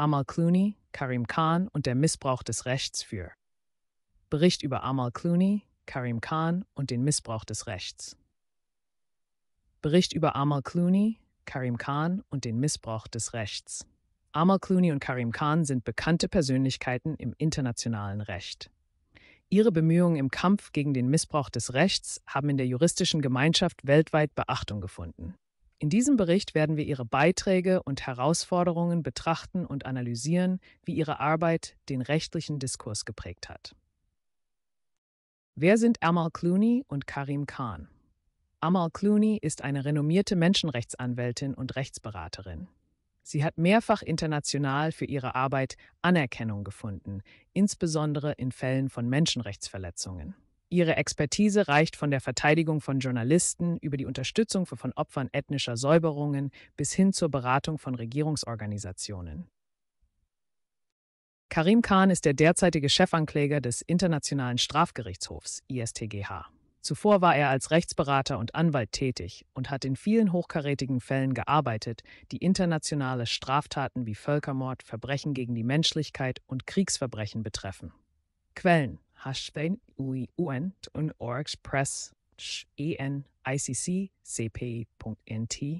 Amal Clooney, Karim Khan und der Missbrauch des Rechts für. Bericht über Amal Clooney, Karim Khan und den Missbrauch des Rechts. Bericht über Amal Clooney, Karim Khan und den Missbrauch des Rechts. Amal Clooney und Karim Khan sind bekannte Persönlichkeiten im internationalen Recht. Ihre Bemühungen im Kampf gegen den Missbrauch des Rechts haben in der juristischen Gemeinschaft weltweit Beachtung gefunden. In diesem Bericht werden wir Ihre Beiträge und Herausforderungen betrachten und analysieren, wie Ihre Arbeit den rechtlichen Diskurs geprägt hat. Wer sind Amal Clooney und Karim Khan? Amal Clooney ist eine renommierte Menschenrechtsanwältin und Rechtsberaterin. Sie hat mehrfach international für ihre Arbeit Anerkennung gefunden, insbesondere in Fällen von Menschenrechtsverletzungen. Ihre Expertise reicht von der Verteidigung von Journalisten über die Unterstützung von Opfern ethnischer Säuberungen bis hin zur Beratung von Regierungsorganisationen. Karim Khan ist der derzeitige Chefankläger des Internationalen Strafgerichtshofs ISTGH. Zuvor war er als Rechtsberater und Anwalt tätig und hat in vielen hochkarätigen Fällen gearbeitet, die internationale Straftaten wie Völkermord, Verbrechen gegen die Menschlichkeit und Kriegsverbrechen betreffen. Quellen Hashtain UN und OrgPress en icccp.nt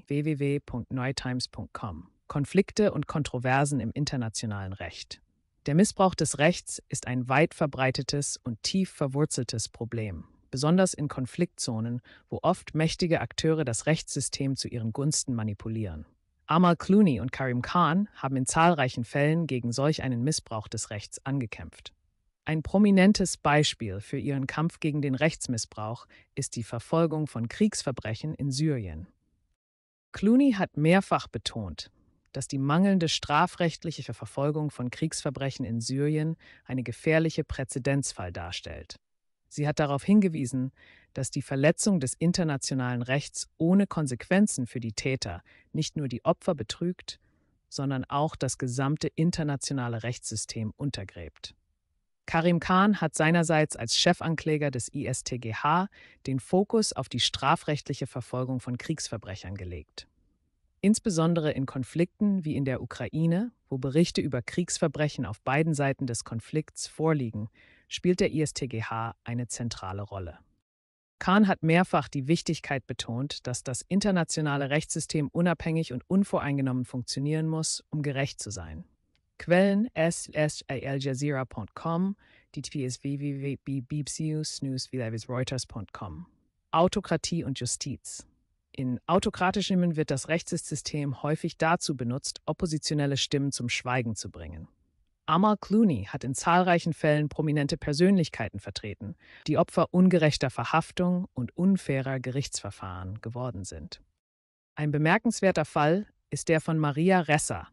www.neutimes.com Konflikte und Kontroversen im internationalen Recht. Der Missbrauch des Rechts ist ein weit verbreitetes und tief verwurzeltes Problem, besonders in Konfliktzonen, wo oft mächtige Akteure das Rechtssystem zu ihren Gunsten manipulieren. Amal Clooney und Karim Khan haben in zahlreichen Fällen gegen solch einen Missbrauch des Rechts angekämpft. Ein prominentes Beispiel für ihren Kampf gegen den Rechtsmissbrauch ist die Verfolgung von Kriegsverbrechen in Syrien. Clooney hat mehrfach betont, dass die mangelnde strafrechtliche Verfolgung von Kriegsverbrechen in Syrien eine gefährliche Präzedenzfall darstellt. Sie hat darauf hingewiesen, dass die Verletzung des internationalen Rechts ohne Konsequenzen für die Täter nicht nur die Opfer betrügt, sondern auch das gesamte internationale Rechtssystem untergräbt. Karim Khan hat seinerseits als Chefankläger des ISTGH den Fokus auf die strafrechtliche Verfolgung von Kriegsverbrechern gelegt. Insbesondere in Konflikten wie in der Ukraine, wo Berichte über Kriegsverbrechen auf beiden Seiten des Konflikts vorliegen, spielt der ISTGH eine zentrale Rolle. Kahn hat mehrfach die Wichtigkeit betont, dass das internationale Rechtssystem unabhängig und unvoreingenommen funktionieren muss, um gerecht zu sein. Quellen ss.aljazeera.com, die TP ist www.bbcus, News Reuters.com. Autokratie und Justiz. In autokratischen Ländern wird das Rechtssystem häufig dazu benutzt, oppositionelle Stimmen zum Schweigen zu bringen. Amal Clooney hat in zahlreichen Fällen prominente Persönlichkeiten vertreten, die Opfer ungerechter Verhaftung und unfairer Gerichtsverfahren geworden sind. Ein bemerkenswerter Fall ist der von Maria Ressa,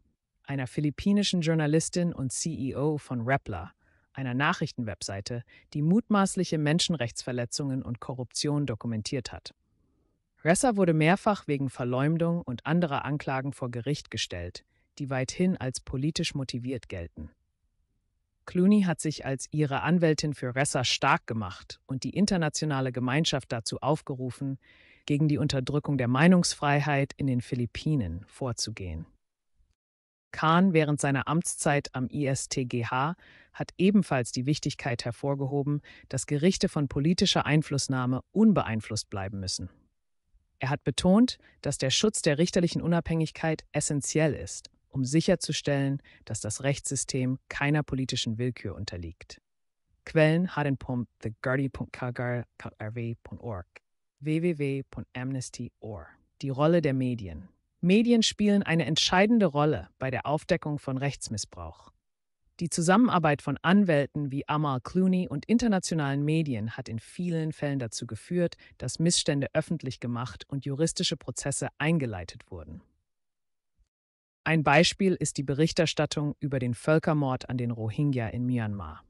einer philippinischen Journalistin und CEO von Rappler, einer Nachrichtenwebseite, die mutmaßliche Menschenrechtsverletzungen und Korruption dokumentiert hat. Ressa wurde mehrfach wegen Verleumdung und anderer Anklagen vor Gericht gestellt, die weithin als politisch motiviert gelten. Clooney hat sich als ihre Anwältin für Ressa stark gemacht und die internationale Gemeinschaft dazu aufgerufen, gegen die Unterdrückung der Meinungsfreiheit in den Philippinen vorzugehen. Kahn während seiner Amtszeit am ISTGH hat ebenfalls die Wichtigkeit hervorgehoben, dass Gerichte von politischer Einflussnahme unbeeinflusst bleiben müssen. Er hat betont, dass der Schutz der richterlichen Unabhängigkeit essentiell ist, um sicherzustellen, dass das Rechtssystem keiner politischen Willkür unterliegt. Quellen harden.theguardian.kagar.rw.org www.amnesty.org Die Rolle der Medien Medien spielen eine entscheidende Rolle bei der Aufdeckung von Rechtsmissbrauch. Die Zusammenarbeit von Anwälten wie Amal Clooney und internationalen Medien hat in vielen Fällen dazu geführt, dass Missstände öffentlich gemacht und juristische Prozesse eingeleitet wurden. Ein Beispiel ist die Berichterstattung über den Völkermord an den Rohingya in Myanmar.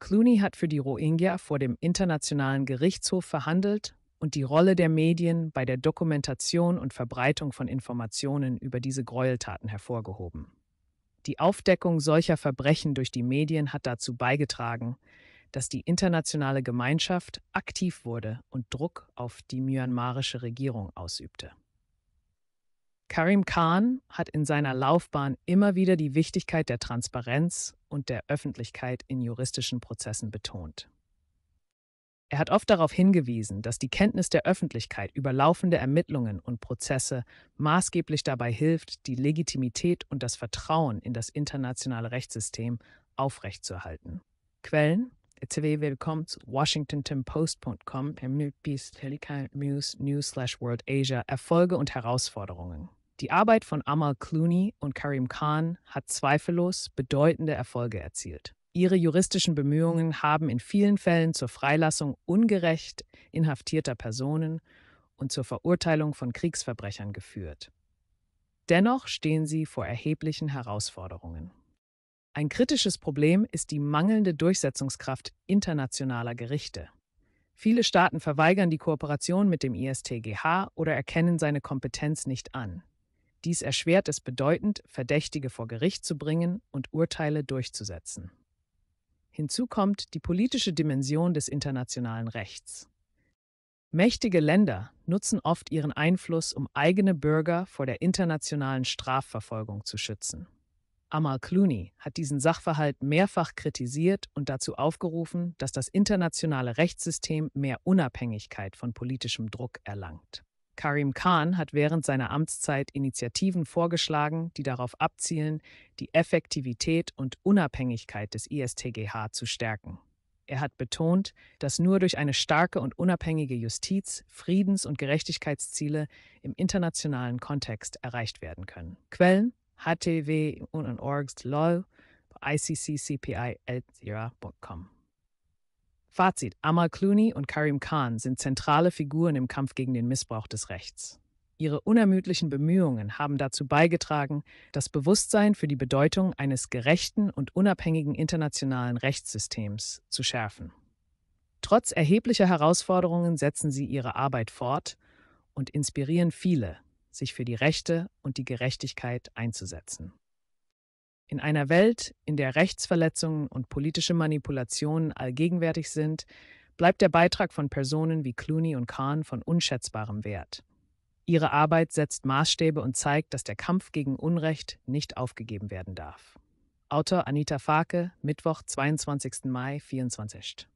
Clooney hat für die Rohingya vor dem Internationalen Gerichtshof verhandelt und die Rolle der Medien bei der Dokumentation und Verbreitung von Informationen über diese Gräueltaten hervorgehoben. Die Aufdeckung solcher Verbrechen durch die Medien hat dazu beigetragen, dass die internationale Gemeinschaft aktiv wurde und Druck auf die myanmarische Regierung ausübte. Karim Khan hat in seiner Laufbahn immer wieder die Wichtigkeit der Transparenz und der Öffentlichkeit in juristischen Prozessen betont. Er hat oft darauf hingewiesen, dass die Kenntnis der Öffentlichkeit über laufende Ermittlungen und Prozesse maßgeblich dabei hilft, die Legitimität und das Vertrauen in das internationale Rechtssystem aufrechtzuerhalten. Quellen CW willkommen zu washingtontimpost.com, Peace, News, News slash World Asia, Erfolge und Herausforderungen. Die Arbeit von Amal Clooney und Karim Khan hat zweifellos bedeutende Erfolge erzielt. Ihre juristischen Bemühungen haben in vielen Fällen zur Freilassung ungerecht inhaftierter Personen und zur Verurteilung von Kriegsverbrechern geführt. Dennoch stehen sie vor erheblichen Herausforderungen. Ein kritisches Problem ist die mangelnde Durchsetzungskraft internationaler Gerichte. Viele Staaten verweigern die Kooperation mit dem ISTGH oder erkennen seine Kompetenz nicht an. Dies erschwert es bedeutend, Verdächtige vor Gericht zu bringen und Urteile durchzusetzen. Hinzu kommt die politische Dimension des internationalen Rechts. Mächtige Länder nutzen oft ihren Einfluss, um eigene Bürger vor der internationalen Strafverfolgung zu schützen. Amal Clooney hat diesen Sachverhalt mehrfach kritisiert und dazu aufgerufen, dass das internationale Rechtssystem mehr Unabhängigkeit von politischem Druck erlangt. Karim Khan hat während seiner Amtszeit Initiativen vorgeschlagen, die darauf abzielen, die Effektivität und Unabhängigkeit des ISTGH zu stärken. Er hat betont, dass nur durch eine starke und unabhängige Justiz Friedens- und Gerechtigkeitsziele im internationalen Kontext erreicht werden können. Quellen: htw.org, lol, iccCPI, Fazit: Amal Clooney und Karim Khan sind zentrale Figuren im Kampf gegen den Missbrauch des Rechts. Ihre unermüdlichen Bemühungen haben dazu beigetragen, das Bewusstsein für die Bedeutung eines gerechten und unabhängigen internationalen Rechtssystems zu schärfen. Trotz erheblicher Herausforderungen setzen sie ihre Arbeit fort und inspirieren viele, sich für die Rechte und die Gerechtigkeit einzusetzen. In einer Welt, in der Rechtsverletzungen und politische Manipulationen allgegenwärtig sind, bleibt der Beitrag von Personen wie Clooney und Kahn von unschätzbarem Wert. Ihre Arbeit setzt Maßstäbe und zeigt, dass der Kampf gegen Unrecht nicht aufgegeben werden darf. Autor Anita Farke, Mittwoch, 22. Mai, 24.